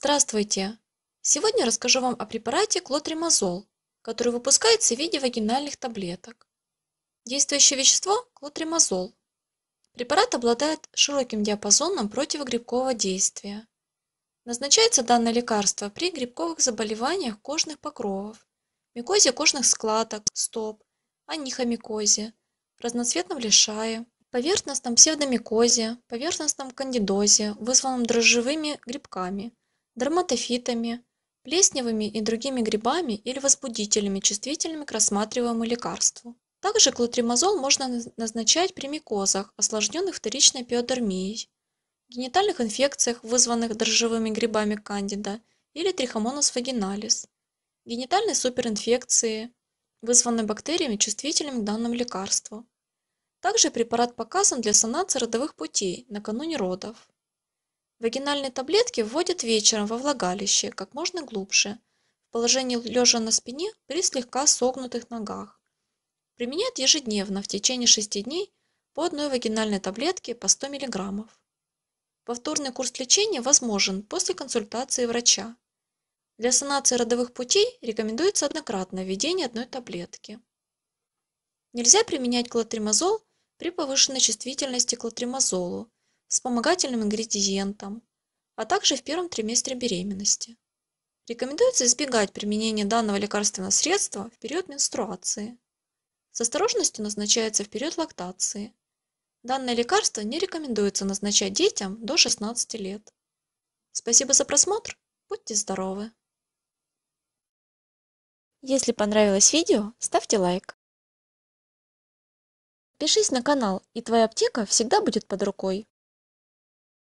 Здравствуйте! Сегодня расскажу вам о препарате клотримазол, который выпускается в виде вагинальных таблеток. Действующее вещество – клотримазол. Препарат обладает широким диапазоном противогрибкового действия. Назначается данное лекарство при грибковых заболеваниях кожных покровов, микозе кожных складок, стоп, анихомикозе, разноцветном лишае, поверхностном псевдомикозе, поверхностном кандидозе, вызванном дрожжевыми грибками – дерматофитами, плесневыми и другими грибами или возбудителями, чувствительными к рассматриваемому лекарству. Также клотримазол можно назначать при микозах, осложненных вторичной пиодермией, генитальных инфекциях, вызванных дрожжевыми грибами кандида или трихомонус вагиналис, генитальной суперинфекции, вызванной бактериями, чувствительными к данному лекарству. Также препарат показан для санации родовых путей накануне родов. Вагинальные таблетки вводят вечером во влагалище, как можно глубже, в положении лежа на спине при слегка согнутых ногах. Применяют ежедневно в течение 6 дней по одной вагинальной таблетке по 100 мг. Повторный курс лечения возможен после консультации врача. Для санации родовых путей рекомендуется однократное введение одной таблетки. Нельзя применять клотримазол при повышенной чувствительности к клотримазолу вспомогательным ингредиентом, а также в первом триместре беременности. Рекомендуется избегать применения данного лекарственного средства в период менструации. С осторожностью назначается в период лактации. Данное лекарство не рекомендуется назначать детям до 16 лет. Спасибо за просмотр. Будьте здоровы! Если понравилось видео, ставьте лайк. Пишись на канал, и твоя аптека всегда будет под рукой.